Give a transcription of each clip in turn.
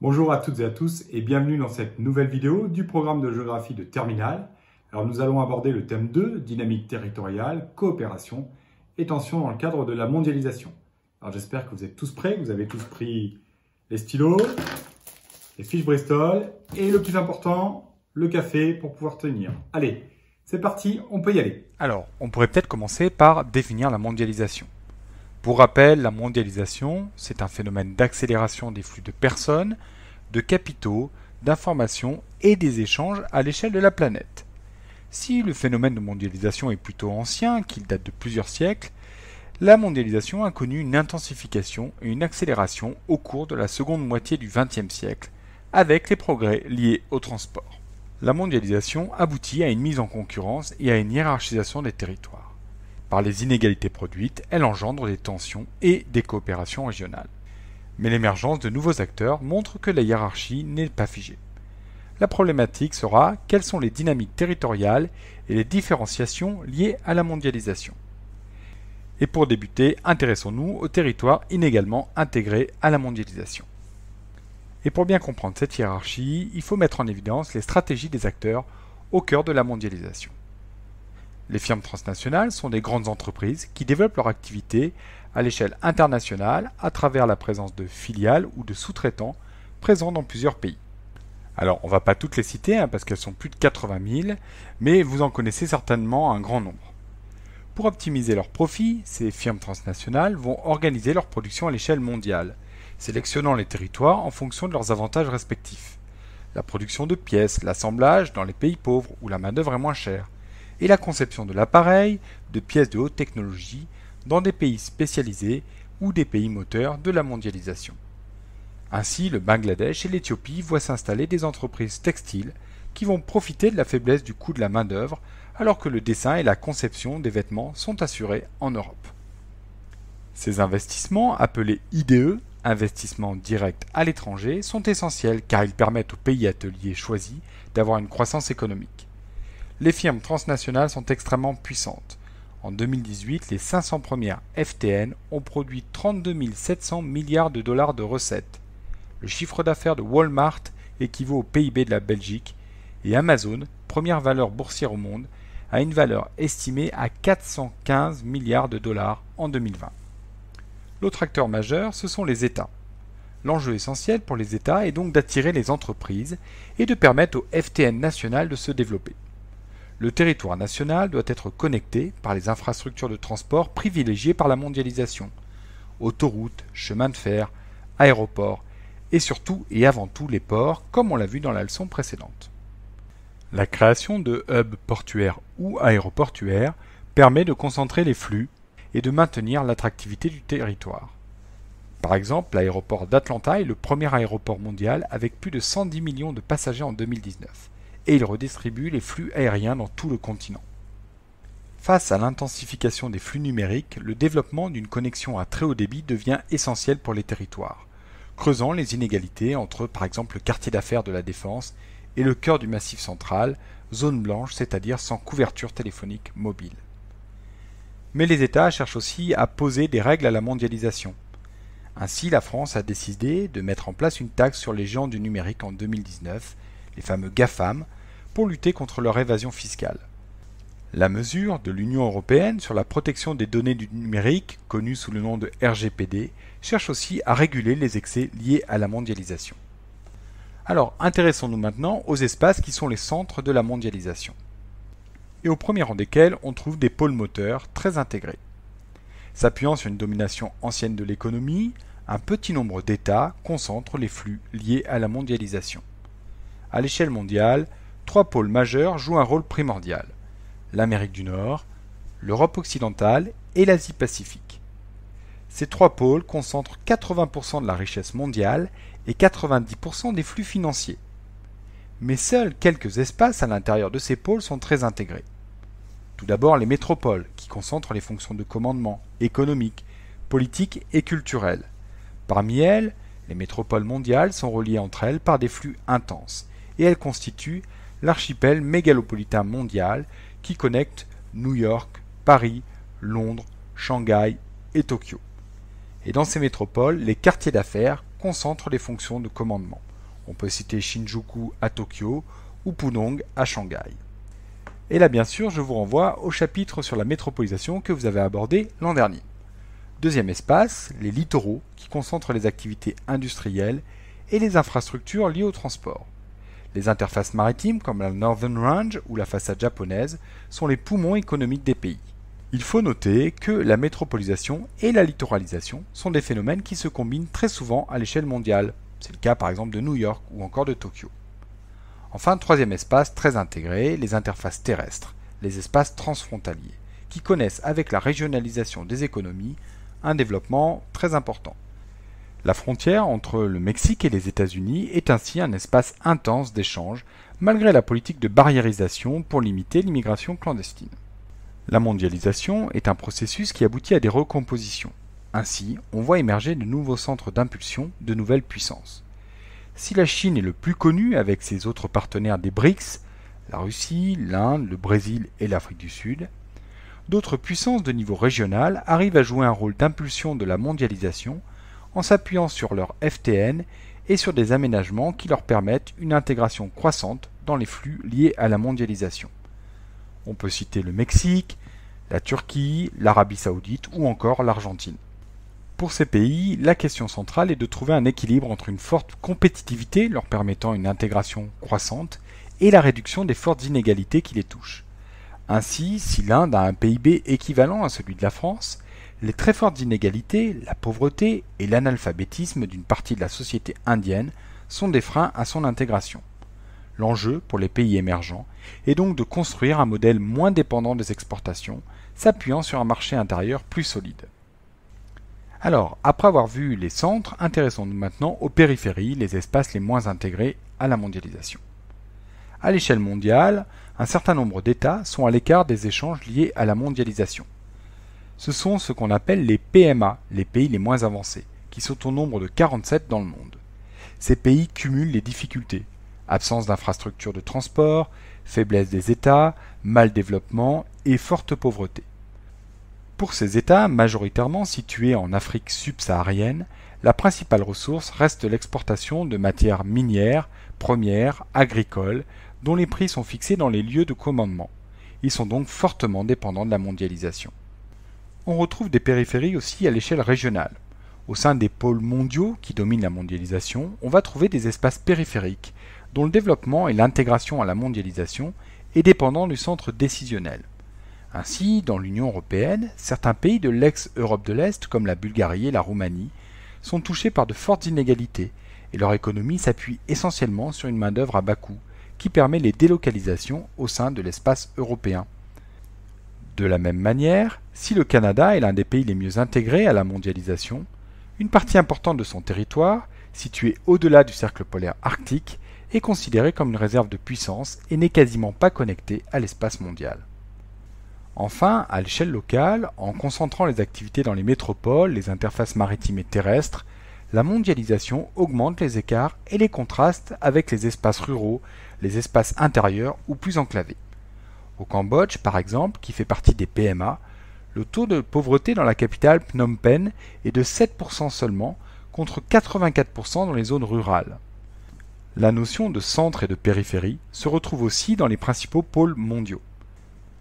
Bonjour à toutes et à tous et bienvenue dans cette nouvelle vidéo du programme de géographie de Terminal. Alors nous allons aborder le thème 2, dynamique territoriale, coopération et tension dans le cadre de la mondialisation. Alors j'espère que vous êtes tous prêts, vous avez tous pris les stylos, les fiches Bristol et le plus important, le café pour pouvoir tenir. Allez, c'est parti, on peut y aller. Alors, on pourrait peut-être commencer par définir la mondialisation. Pour rappel, la mondialisation, c'est un phénomène d'accélération des flux de personnes, de capitaux, d'informations et des échanges à l'échelle de la planète. Si le phénomène de mondialisation est plutôt ancien, qu'il date de plusieurs siècles, la mondialisation a connu une intensification et une accélération au cours de la seconde moitié du XXe siècle, avec les progrès liés au transport la mondialisation aboutit à une mise en concurrence et à une hiérarchisation des territoires. Par les inégalités produites, elle engendre des tensions et des coopérations régionales. Mais l'émergence de nouveaux acteurs montre que la hiérarchie n'est pas figée. La problématique sera quelles sont les dynamiques territoriales et les différenciations liées à la mondialisation. Et pour débuter, intéressons-nous aux territoires inégalement intégrés à la mondialisation. Et pour bien comprendre cette hiérarchie, il faut mettre en évidence les stratégies des acteurs au cœur de la mondialisation. Les firmes transnationales sont des grandes entreprises qui développent leur activité à l'échelle internationale à travers la présence de filiales ou de sous-traitants présents dans plusieurs pays. Alors on ne va pas toutes les citer hein, parce qu'elles sont plus de 80 000, mais vous en connaissez certainement un grand nombre. Pour optimiser leurs profits, ces firmes transnationales vont organiser leur production à l'échelle mondiale, sélectionnant les territoires en fonction de leurs avantages respectifs. La production de pièces, l'assemblage dans les pays pauvres où la main-d'œuvre est moins chère, et la conception de l'appareil, de pièces de haute technologie, dans des pays spécialisés ou des pays moteurs de la mondialisation. Ainsi, le Bangladesh et l'Éthiopie voient s'installer des entreprises textiles qui vont profiter de la faiblesse du coût de la main-d'œuvre alors que le dessin et la conception des vêtements sont assurés en Europe. Ces investissements, appelés IDE, investissements directs à l'étranger sont essentiels car ils permettent aux pays ateliers choisis d'avoir une croissance économique. Les firmes transnationales sont extrêmement puissantes. En 2018, les 500 premières FTN ont produit 32 700 milliards de dollars de recettes. Le chiffre d'affaires de Walmart équivaut au PIB de la Belgique et Amazon, première valeur boursière au monde, a une valeur estimée à 415 milliards de dollars en 2020. L'autre acteur majeur, ce sont les États. L'enjeu essentiel pour les États est donc d'attirer les entreprises et de permettre au FTN national de se développer. Le territoire national doit être connecté par les infrastructures de transport privilégiées par la mondialisation autoroutes, chemins de fer, aéroports et surtout et avant tout les ports, comme on l'a vu dans la leçon précédente. La création de hubs portuaires ou aéroportuaires permet de concentrer les flux et de maintenir l'attractivité du territoire. Par exemple, l'aéroport d'Atlanta est le premier aéroport mondial avec plus de 110 millions de passagers en 2019, et il redistribue les flux aériens dans tout le continent. Face à l'intensification des flux numériques, le développement d'une connexion à très haut débit devient essentiel pour les territoires, creusant les inégalités entre par exemple le quartier d'affaires de la Défense et le cœur du Massif central, zone blanche, c'est-à-dire sans couverture téléphonique mobile mais les États cherchent aussi à poser des règles à la mondialisation. Ainsi, la France a décidé de mettre en place une taxe sur les gens du numérique en 2019, les fameux GAFAM, pour lutter contre leur évasion fiscale. La mesure de l'Union européenne sur la protection des données du numérique, connue sous le nom de RGPD, cherche aussi à réguler les excès liés à la mondialisation. Alors, intéressons-nous maintenant aux espaces qui sont les centres de la mondialisation et au premier rang desquels on trouve des pôles moteurs très intégrés. S'appuyant sur une domination ancienne de l'économie, un petit nombre d'États concentrent les flux liés à la mondialisation. À l'échelle mondiale, trois pôles majeurs jouent un rôle primordial l'Amérique du Nord, l'Europe occidentale et l'Asie-Pacifique. Ces trois pôles concentrent 80% de la richesse mondiale et 90% des flux financiers. Mais seuls quelques espaces à l'intérieur de ces pôles sont très intégrés. Tout d'abord les métropoles, qui concentrent les fonctions de commandement économique, politique et culturelle. Parmi elles, les métropoles mondiales sont reliées entre elles par des flux intenses, et elles constituent l'archipel mégalopolitain mondial qui connecte New York, Paris, Londres, Shanghai et Tokyo. Et dans ces métropoles, les quartiers d'affaires concentrent les fonctions de commandement. On peut citer Shinjuku à Tokyo ou Pudong à Shanghai. Et là, bien sûr, je vous renvoie au chapitre sur la métropolisation que vous avez abordé l'an dernier. Deuxième espace, les littoraux, qui concentrent les activités industrielles et les infrastructures liées au transport. Les interfaces maritimes, comme la Northern Range ou la façade japonaise, sont les poumons économiques des pays. Il faut noter que la métropolisation et la littoralisation sont des phénomènes qui se combinent très souvent à l'échelle mondiale. C'est le cas par exemple de New York ou encore de Tokyo. Enfin, troisième espace très intégré, les interfaces terrestres, les espaces transfrontaliers, qui connaissent avec la régionalisation des économies un développement très important. La frontière entre le Mexique et les États-Unis est ainsi un espace intense d'échanges, malgré la politique de barriérisation pour limiter l'immigration clandestine. La mondialisation est un processus qui aboutit à des recompositions. Ainsi, on voit émerger de nouveaux centres d'impulsion, de nouvelles puissances. Si la Chine est le plus connu avec ses autres partenaires des BRICS, la Russie, l'Inde, le Brésil et l'Afrique du Sud, d'autres puissances de niveau régional arrivent à jouer un rôle d'impulsion de la mondialisation en s'appuyant sur leur FTN et sur des aménagements qui leur permettent une intégration croissante dans les flux liés à la mondialisation. On peut citer le Mexique, la Turquie, l'Arabie saoudite ou encore l'Argentine. Pour ces pays, la question centrale est de trouver un équilibre entre une forte compétitivité leur permettant une intégration croissante et la réduction des fortes inégalités qui les touchent. Ainsi, si l'Inde a un PIB équivalent à celui de la France, les très fortes inégalités, la pauvreté et l'analphabétisme d'une partie de la société indienne sont des freins à son intégration. L'enjeu pour les pays émergents est donc de construire un modèle moins dépendant des exportations, s'appuyant sur un marché intérieur plus solide. Alors, après avoir vu les centres, intéressons-nous maintenant aux périphéries, les espaces les moins intégrés à la mondialisation. À l'échelle mondiale, un certain nombre d'États sont à l'écart des échanges liés à la mondialisation. Ce sont ce qu'on appelle les PMA, les pays les moins avancés, qui sont au nombre de 47 dans le monde. Ces pays cumulent les difficultés, absence d'infrastructures de transport, faiblesse des États, mal développement et forte pauvreté. Pour ces États, majoritairement situés en Afrique subsaharienne, la principale ressource reste l'exportation de matières minières, premières, agricoles, dont les prix sont fixés dans les lieux de commandement. Ils sont donc fortement dépendants de la mondialisation. On retrouve des périphéries aussi à l'échelle régionale. Au sein des pôles mondiaux qui dominent la mondialisation, on va trouver des espaces périphériques dont le développement et l'intégration à la mondialisation est dépendant du centre décisionnel. Ainsi, dans l'Union européenne, certains pays de l'ex-Europe de l'Est, comme la Bulgarie et la Roumanie, sont touchés par de fortes inégalités, et leur économie s'appuie essentiellement sur une main-d'œuvre à bas coût, qui permet les délocalisations au sein de l'espace européen. De la même manière, si le Canada est l'un des pays les mieux intégrés à la mondialisation, une partie importante de son territoire, située au-delà du cercle polaire arctique, est considérée comme une réserve de puissance et n'est quasiment pas connectée à l'espace mondial. Enfin, à l'échelle locale, en concentrant les activités dans les métropoles, les interfaces maritimes et terrestres, la mondialisation augmente les écarts et les contrastes avec les espaces ruraux, les espaces intérieurs ou plus enclavés. Au Cambodge, par exemple, qui fait partie des PMA, le taux de pauvreté dans la capitale Phnom Penh est de 7% seulement, contre 84% dans les zones rurales. La notion de centre et de périphérie se retrouve aussi dans les principaux pôles mondiaux.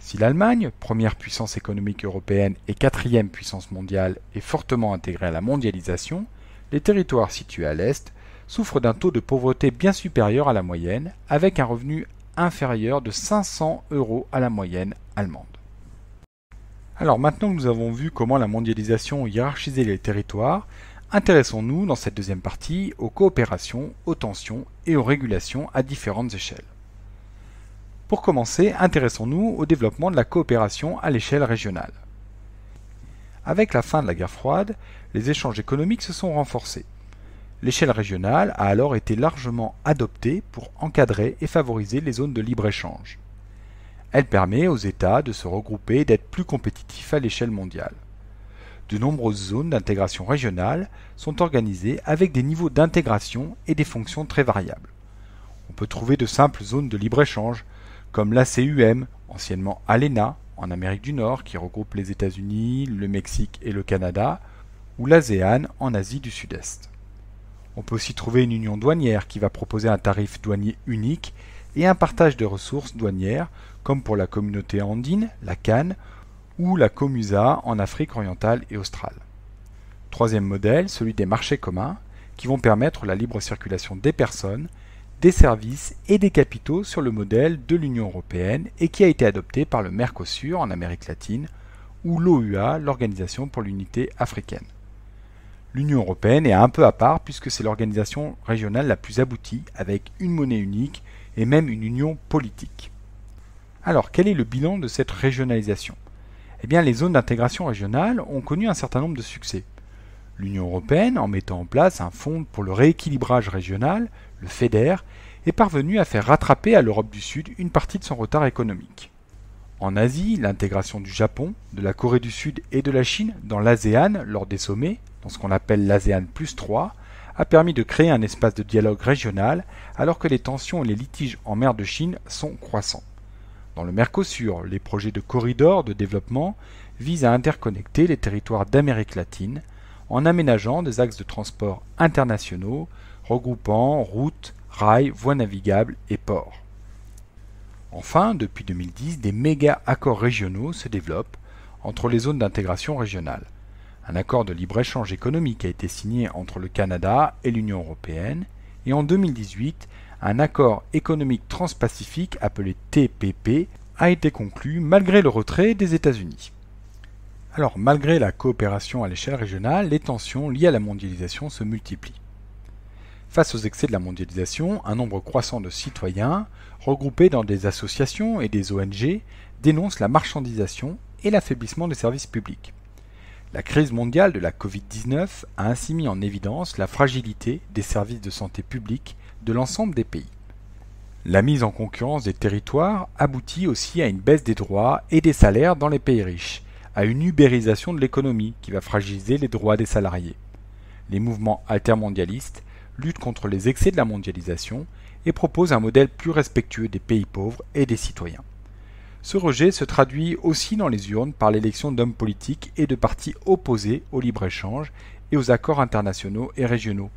Si l'Allemagne, première puissance économique européenne et quatrième puissance mondiale, est fortement intégrée à la mondialisation, les territoires situés à l'Est souffrent d'un taux de pauvreté bien supérieur à la moyenne, avec un revenu inférieur de 500 euros à la moyenne allemande. Alors maintenant que nous avons vu comment la mondialisation hiérarchisait les territoires, intéressons-nous dans cette deuxième partie aux coopérations, aux tensions et aux régulations à différentes échelles. Pour commencer, intéressons-nous au développement de la coopération à l'échelle régionale. Avec la fin de la guerre froide, les échanges économiques se sont renforcés. L'échelle régionale a alors été largement adoptée pour encadrer et favoriser les zones de libre-échange. Elle permet aux États de se regrouper et d'être plus compétitifs à l'échelle mondiale. De nombreuses zones d'intégration régionale sont organisées avec des niveaux d'intégration et des fonctions très variables. On peut trouver de simples zones de libre-échange, comme l'ACUM, anciennement ALENA, e en Amérique du Nord, qui regroupe les États-Unis, le Mexique et le Canada, ou l'ASEAN en Asie du Sud-Est. On peut aussi trouver une union douanière qui va proposer un tarif douanier unique et un partage de ressources douanières, comme pour la communauté andine, la CAN, ou la COMUSA en Afrique orientale et australe. Troisième modèle, celui des marchés communs, qui vont permettre la libre circulation des personnes des services et des capitaux sur le modèle de l'Union européenne et qui a été adopté par le Mercosur en Amérique latine ou l'OUA, l'Organisation pour l'Unité africaine. L'Union européenne est un peu à part puisque c'est l'organisation régionale la plus aboutie avec une monnaie unique et même une union politique. Alors quel est le bilan de cette régionalisation Eh bien les zones d'intégration régionale ont connu un certain nombre de succès. L'Union européenne, en mettant en place un fonds pour le rééquilibrage régional, le FEDER, est parvenu à faire rattraper à l'Europe du Sud une partie de son retard économique. En Asie, l'intégration du Japon, de la Corée du Sud et de la Chine dans l'ASEAN lors des sommets, dans ce qu'on appelle l'ASEAN plus 3, a permis de créer un espace de dialogue régional alors que les tensions et les litiges en mer de Chine sont croissants. Dans le Mercosur, les projets de corridors de développement visent à interconnecter les territoires d'Amérique latine en aménageant des axes de transport internationaux regroupant routes, rails, voies navigables et ports. Enfin, depuis 2010, des méga-accords régionaux se développent entre les zones d'intégration régionale. Un accord de libre-échange économique a été signé entre le Canada et l'Union européenne et en 2018, un accord économique transpacifique appelé TPP a été conclu malgré le retrait des États-Unis. Alors malgré la coopération à l'échelle régionale, les tensions liées à la mondialisation se multiplient. Face aux excès de la mondialisation, un nombre croissant de citoyens, regroupés dans des associations et des ONG, dénoncent la marchandisation et l'affaiblissement des services publics. La crise mondiale de la Covid-19 a ainsi mis en évidence la fragilité des services de santé publique de l'ensemble des pays. La mise en concurrence des territoires aboutit aussi à une baisse des droits et des salaires dans les pays riches, à une ubérisation de l'économie qui va fragiliser les droits des salariés. Les mouvements altermondialistes lutte contre les excès de la mondialisation et propose un modèle plus respectueux des pays pauvres et des citoyens. Ce rejet se traduit aussi dans les urnes par l'élection d'hommes politiques et de partis opposés au libre-échange et aux accords internationaux et régionaux,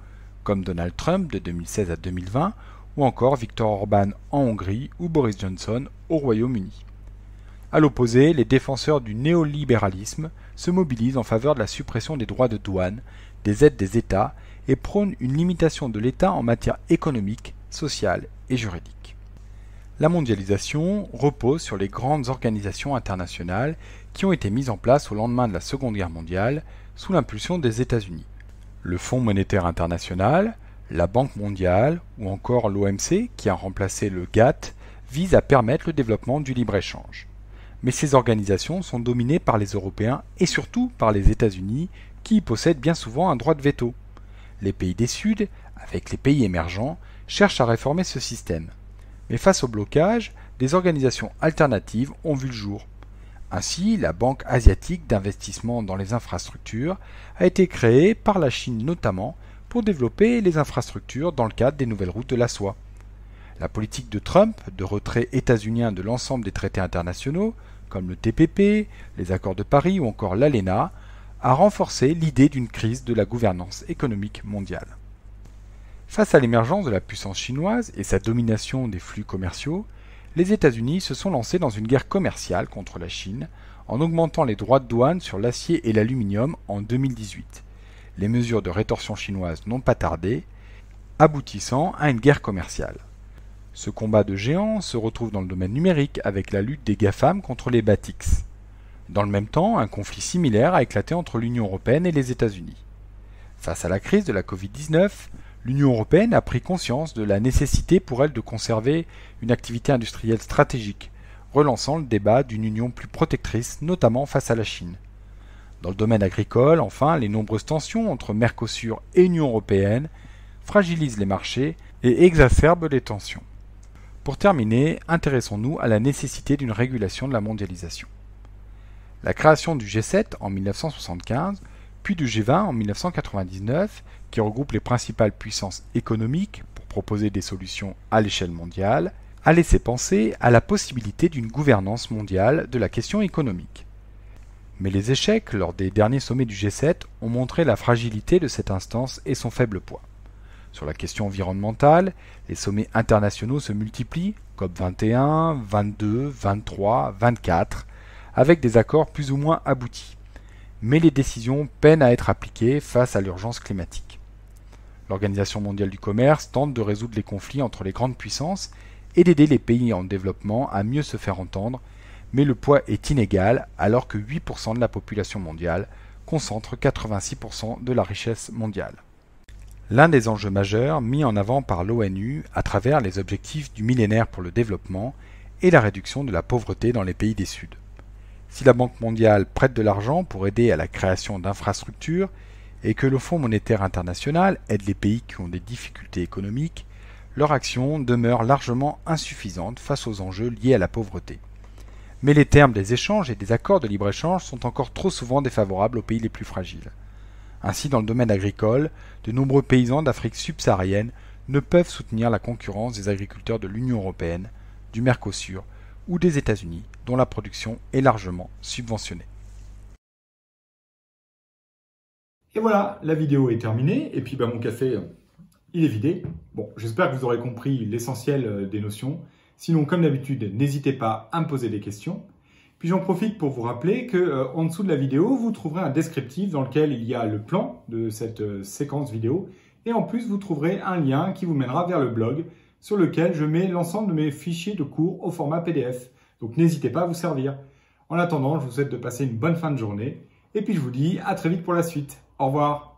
comme Donald Trump de 2016 à 2020 ou encore Viktor Orban en Hongrie ou Boris Johnson au Royaume-Uni. A l'opposé, les défenseurs du néolibéralisme se mobilisent en faveur de la suppression des droits de douane, des aides des États et prône une limitation de l'État en matière économique, sociale et juridique. La mondialisation repose sur les grandes organisations internationales qui ont été mises en place au lendemain de la Seconde Guerre mondiale sous l'impulsion des États-Unis. Le Fonds monétaire international, la Banque mondiale ou encore l'OMC qui a remplacé le GATT vise à permettre le développement du libre-échange. Mais ces organisations sont dominées par les Européens et surtout par les États-Unis qui possèdent bien souvent un droit de veto les pays des Sud, avec les pays émergents, cherchent à réformer ce système. Mais face au blocage, des organisations alternatives ont vu le jour. Ainsi, la Banque asiatique d'investissement dans les infrastructures a été créée par la Chine notamment pour développer les infrastructures dans le cadre des nouvelles routes de la soie. La politique de Trump de retrait états-unien de l'ensemble des traités internationaux, comme le TPP, les accords de Paris ou encore l'ALENA, a renforcé l'idée d'une crise de la gouvernance économique mondiale. Face à l'émergence de la puissance chinoise et sa domination des flux commerciaux, les États-Unis se sont lancés dans une guerre commerciale contre la Chine en augmentant les droits de douane sur l'acier et l'aluminium en 2018. Les mesures de rétorsion chinoise n'ont pas tardé, aboutissant à une guerre commerciale. Ce combat de géants se retrouve dans le domaine numérique avec la lutte des GAFAM contre les BATICS. Dans le même temps, un conflit similaire a éclaté entre l'Union européenne et les États-Unis. Face à la crise de la Covid-19, l'Union européenne a pris conscience de la nécessité pour elle de conserver une activité industrielle stratégique, relançant le débat d'une union plus protectrice, notamment face à la Chine. Dans le domaine agricole, enfin, les nombreuses tensions entre Mercosur et Union européenne fragilisent les marchés et exacerbent les tensions. Pour terminer, intéressons-nous à la nécessité d'une régulation de la mondialisation. La création du G7 en 1975, puis du G20 en 1999, qui regroupe les principales puissances économiques pour proposer des solutions à l'échelle mondiale, a laissé penser à la possibilité d'une gouvernance mondiale de la question économique. Mais les échecs lors des derniers sommets du G7 ont montré la fragilité de cette instance et son faible poids. Sur la question environnementale, les sommets internationaux se multiplient, COP 21, 22, 23, 24, avec des accords plus ou moins aboutis. Mais les décisions peinent à être appliquées face à l'urgence climatique. L'Organisation mondiale du commerce tente de résoudre les conflits entre les grandes puissances et d'aider les pays en développement à mieux se faire entendre, mais le poids est inégal alors que 8% de la population mondiale concentre 86% de la richesse mondiale. L'un des enjeux majeurs mis en avant par l'ONU à travers les objectifs du millénaire pour le développement est la réduction de la pauvreté dans les pays des Suds. Si la Banque mondiale prête de l'argent pour aider à la création d'infrastructures et que le Fonds monétaire international aide les pays qui ont des difficultés économiques, leur action demeure largement insuffisante face aux enjeux liés à la pauvreté. Mais les termes des échanges et des accords de libre-échange sont encore trop souvent défavorables aux pays les plus fragiles. Ainsi, dans le domaine agricole, de nombreux paysans d'Afrique subsaharienne ne peuvent soutenir la concurrence des agriculteurs de l'Union européenne, du Mercosur ou des États-Unis dont la production est largement subventionnée. Et voilà, la vidéo est terminée, et puis bah, mon café, euh, il est vidé. Bon, j'espère que vous aurez compris l'essentiel euh, des notions. Sinon, comme d'habitude, n'hésitez pas à me poser des questions. Puis j'en profite pour vous rappeler que euh, en dessous de la vidéo, vous trouverez un descriptif dans lequel il y a le plan de cette séquence vidéo et en plus vous trouverez un lien qui vous mènera vers le blog sur lequel je mets l'ensemble de mes fichiers de cours au format PDF. Donc n'hésitez pas à vous servir. En attendant, je vous souhaite de passer une bonne fin de journée et puis je vous dis à très vite pour la suite. Au revoir